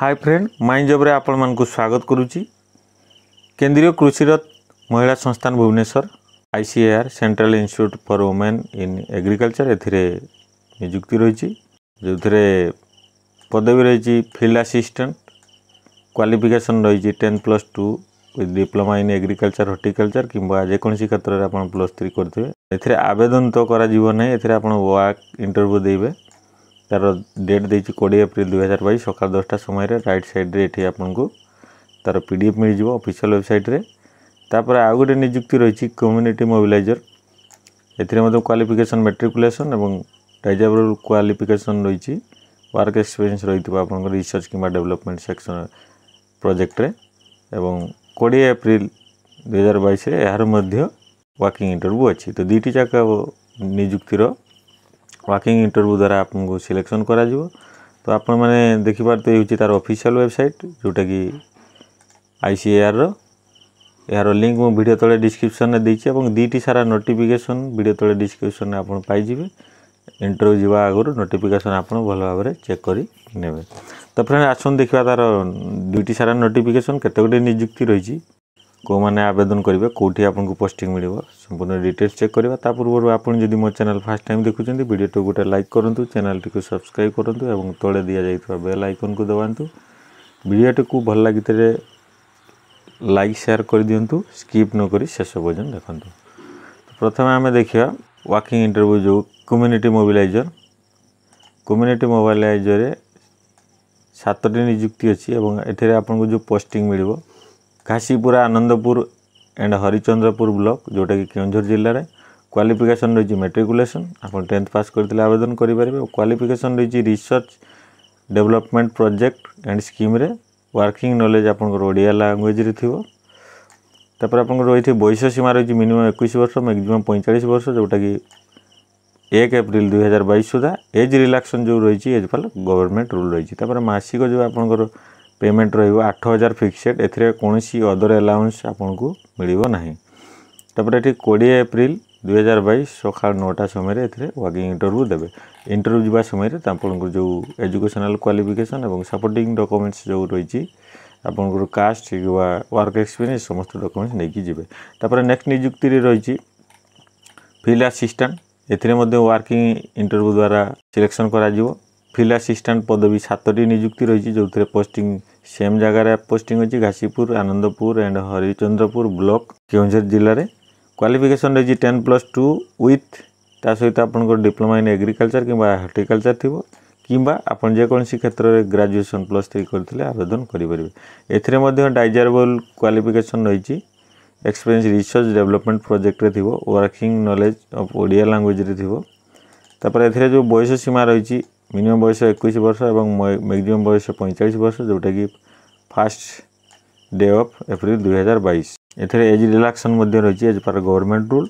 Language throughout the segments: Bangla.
ହାଇ ଫ୍ରେଣ୍ଡ ମାଇଁ ଜବ୍ରେ ଆପଣମାନଙ୍କୁ ସ୍ୱାଗତ କରୁଛି କେନ୍ଦ୍ରୀୟ କୃଷିର ମହିଳା ସଂସ୍ଥାନ Bhubaneswar I C R central institute for women in agriculture ଏଥିରେ ନିଯୁକ୍ତି ରହିଛି ଯେଉଁଥିରେ ପଦବୀ ରହିଛି ଫିଲ୍ଡ ଆସିଷ୍ଟାଣ୍ଟ କ୍ୱାଲିଫିକେସନ୍ ରହିଛି ten plus two with diploma in agriculture horticulture କିମ୍ବା ଯେକୌଣସି କ୍ଷେତ୍ରରେ ଆପଣ ପ୍ଲସ୍ ଥ୍ରୀ କରିଥିବେ ଏଥିରେ ଆବେଦନ ତ କରାଯିବ ନାହିଁ ଏଥିରେ ଆପଣ ୱାର୍କ ଇଣ୍ଟରଭ୍ୟୁ ଦେବେ তার ডেট দিয়েছি কোড়িয়ে এপ্রিল দুই হাজার বাইশ সকাল দশটা সময় রাইট সাইড্রে এটি আপনার তার পিডিএফ মিলিযোগ অফিসিয়াল ওয়েবসাইট্রে তাপরে আউ গোটে নিযুক্তি রয়েছে কম্যুনিটি মোবিলাইজর এতে মধ্যে কোয়ালিফিকেসন মেট্রিকুলেসন এবং ডাইজাবল কোয়ালিফিকেসন রয়েছে ওয়ার্ক এক্সপিরিয়েন্স রয়েছে আপনার রিসর্চ কিংবা ডেভেলপমেন্ট সেকশন প্রোজেক্টরে এবং কোড়িয়ে এপ্রিল দুই হাজার বাইশে এর মধ্যে ওয়ার্কিং ইন্টরভিউ ଅଛି ତ ଦୁଇଟି ଯାକ ନିଯୁକ୍ତିର ୱାର୍କିଂ ଇଣ୍ଟରଭ୍ୟୁ ଦ୍ୱାରା ଆପଣଙ୍କୁ ସିଲେକ୍ସନ୍ କରାଯିବ ତ ଆପଣମାନେ ଦେଖିପାରୁଥିବେ ହେଉଛି ତା'ର ଅଫିସିଆଲ୍ ୱେବସାଇଟ୍ ଯେଉଁଟାକି ଆଇ ସି ଏଆର୍ର ଏହାର ଲିଙ୍କ୍ ମୁଁ ଭିଡ଼ିଓ ତଳେ ଡିସ୍କ୍ରିପ୍ସନ୍ରେ ଦେଇଛି ଏବଂ ଦୁଇଟି ସାରା ନୋଟିଫିକେସନ୍ ଭିଡ଼ିଓ ତଳେ ଡିସ୍କ୍ରିପ୍ସନ୍ରେ ଆପଣ ପାଇଯିବେ ଇଣ୍ଟରଭ୍ୟୁ ଯିବା ଆଗରୁ ନୋଟିଫିକେସନ୍ ଆପଣ ଭଲ ଭାବରେ ଚେକ୍ କରି ନେବେ ତ ଫ୍ରେଣ୍ଡ ଆସନ୍ତୁ ଦେଖିବା ତା'ର ଦୁଇଟି ସାରା ନୋଟିଫିକେସନ୍ କେତେ ଗୁଡ଼ିଏ ନିଯୁକ୍ତି ରହିଛି କେଉଁମାନେ ଆବେଦନ କରିବେ କେଉଁଠି ଆପଣଙ୍କୁ ପୋଷ୍ଟିଂ ମିଳିବ ସମ୍ପୂର୍ଣ୍ଣ ଡିଟେଲ୍ସ ଚେକ୍ କରିବା ତା ପୂର୍ବରୁ ଆପଣ ଯଦି ମୋ ଚ୍ୟାନେଲ୍ ଫାର୍ଷ୍ଟ ଟାଇମ୍ ଦେଖୁଛନ୍ତି ଭିଡ଼ିଓଟିକୁ ଗୋଟେ ଲାଇକ୍ କରନ୍ତୁ ଚ୍ୟାନେଲ୍ଟିକୁ ସବସ୍କ୍ରାଇବ୍ କରନ୍ତୁ ଏବଂ ତଳେ ଦିଆଯାଇଥିବା ବେଲ୍ ଆଇକନ୍କୁ ଦବାନ୍ତୁ ଭିଡ଼ିଓଟିକୁ ଭଲ ଲାଗିଥିଲେ ଲାଇକ୍ ସେୟାର କରିଦିଅନ୍ତୁ ସ୍କିପ୍ ନକରି ଶେଷ ପର୍ଯ୍ୟନ୍ତ ଦେଖନ୍ତୁ ତ ପ୍ରଥମେ ଆମେ ଦେଖିବା ୱାର୍କିଂ ଇଣ୍ଟରଭ୍ୟୁ ଯେଉଁ କମ୍ୟୁନିଟି ମୋବିଲାଇଜର୍ କମ୍ୟୁନିଟି ମୋବାଇଲାଇଜର୍ରେ ସାତଟି ନିଯୁକ୍ତି ଅଛି ଏବଂ ଏଠାରେ ଆପଣଙ୍କୁ ଯେଉଁ ପୋଷ୍ଟିଂ ମିଳିବ ଘାସିପୁରା ଆନନ୍ଦପୁର ଆଣ୍ଡ ହରିଚନ୍ଦ୍ରପୁର ବ୍ଲକ୍ ଯେଉଁଟାକି କେଉଁଝର ଜିଲ୍ଲାରେ କ୍ୱାଲିଫିକେସନ୍ ରହିଛି ମେଟ୍ରିକୁଲେସନ୍ ଆପଣ ଟେନ୍ଥ ପାସ୍ କରିଥିଲେ ଆବେଦନ କରିପାରିବେ ଓ କ୍ୱାଲିଫିକେସନ୍ ରହିଛି ରିସର୍ଚ୍ଚ ଡେଭଲପମେଣ୍ଟ ପ୍ରୋଜେକ୍ଟ ଆଣ୍ଡ ସ୍କିମ୍ରେ ୱାର୍କିଂ ନଲେଜ୍ ଆପଣଙ୍କର ଓଡ଼ିଆ ଲାଙ୍ଗୁଏଜ୍ରେ ଥିବ ତାପରେ ଆପଣଙ୍କର ରହିଛି ବୟସ ସୀମା ରହିଛି ମିନିମମ୍ ଏକୋଇଶ ବର୍ଷ ମ୍ୟାକ୍ସିମମ୍ ପଇଁଚାଳିଶ ବର୍ଷ ଯେଉଁଟାକି এক এপ্রিল দুই হাজার বাইশ সুদ্ধা এজ রিলাক্সেসন যে রয়েছে এজ ফল গভর্নমেন্ট রুল রয়েছে তারপরে মাসিক যে আপনার পেমেন্ট রহব আঠ হাজার ফিক্সড এতে কৌশি অদর আলাউন্স আপনার মিলব না তাপরে এটি কোড়িয়ে এপ্রিল দুই হাজার বাইশ সকাল নটা সময় এতে ওয়ার্কিং ইন্টরভিউ দেবে ইন্টরভিউ যা সময় আপনার যে এজুকেশনাল কোয়ালিফিকেসন এবং সপোর্টিং ডকুমেন্টস যে রয়েছে আপনার কাস্ট কিংবা ওয়ার্ক এক্সপিরিয়েন্স সমস্ত ডকুমেন্টস নিয়ে যাবে তাপরে নেক্সট নিযুক্তি রয়েছে ফিল্ড আসিষ্টান্ট এতে ওয়ার্কিং ইন্টরভিউ দ্বারা সিলেকশন করা ফিল্ড আসিষ্টান্ট পদবী সাতটি নিযুক্তি রয়েছে যে পোস্টিং সেম ଜାଗାରେ পোস্টিং হচ্ছে ঘাসিপুর আনন্দপুর এন্ড হরিচন্দ্রপুর ব্লক কেউঝর জেলার কোয়ালিফিকেসন রয়েছে টেন ପ୍ଲସ୍ টু উইথ তা সহ আপনার ডিপ্লোমা ইন এগ্রিকালচার কিংবা হর্টিকালচার ଥିବ কিংবা আপন যেকোনসি ক্ষেত্রে গ্রাজুয়েসন প্লস থ্রি করে আবেদন করে পারবে এতে মধ্যে ডাইজারেবল কোয়ালিফিকেসন রয়েছে এক্সপিরিয়েন্স রিসর্চ ডেভেলপমেন্ট প্রোজেক্টরে থাকবে ওয়ার্কিং নলেজ অফ ওড়িয়া ল্যাঙ্গুয়েজরে থাকবে তারপরে এতে যে বয়স সীমা রয়েছে মিনিমাম বয়স একুশ বর্ষ এবং ম্যাক্সিমাম বয়স পঁয়তাল্লিশ বর্ষ ଯେଉଁଟାକି ফার্স্ট ডে অফ এপ্রিল দুই হাজার বাইশ ଏଥିରେ ଏଜ୍ ରିଲାକ୍ସନ୍ ମଧ୍ୟ ରହିଛି ଏଜ୍ ପାର ଗଭର୍ଣ୍ଣମେଣ୍ଟ ରୁଲ୍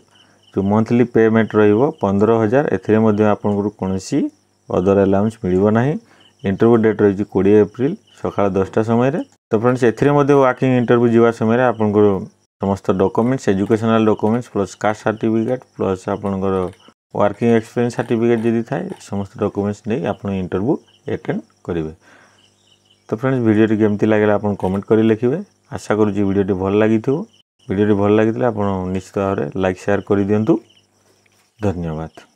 ଯେଉଁ ମନ୍ଥଲି ପେମେଣ୍ଟ ରହିବ ପନ୍ଦର ହଜାର ଏଥିରେ ମଧ୍ୟ ଆପଣଙ୍କର କୌଣସି ଅଦର ଆଲାଉନ୍ସ ମିଳିବ ନାହିଁ ଇଣ୍ଟରଭ୍ୟୁ ଡେଟ୍ ରହିଛି କୋଡ଼ିଏ ଏପ୍ରିଲ ସକାଳ ଦଶଟା ସମୟରେ ତ ଫ୍ରେଣ୍ଡସ୍ ଏଥିରେ ମଧ୍ୟ ୱାର୍କିଂ ଇଣ୍ଟରଭ୍ୟୁ ଯିବା ସମୟରେ ଆପଣଙ୍କର ସମସ୍ତ documents educational documents plus caste certificate plus ଆପଣଙ୍କର ওয়ার্কিং এক্সপিরিয়েন্স সার্টিফিকেট যদি থাকে সমস্ত ডকুমেন্টস নেই আপনার ইন্টরভিউ আটেন্ড করবে তো ফ্রেন্ডস ভিডিওটি কেমতি লাগিলা আপনার কমেন্ট করে লিখবে আশা করছি ভিডিওটি ভাল লাগিথিব ভিডিওটি ভাল লাগিলে আপনার নিশ্চিত ভাবে লাইক সেয়ার করে দিও ধন্যবাদ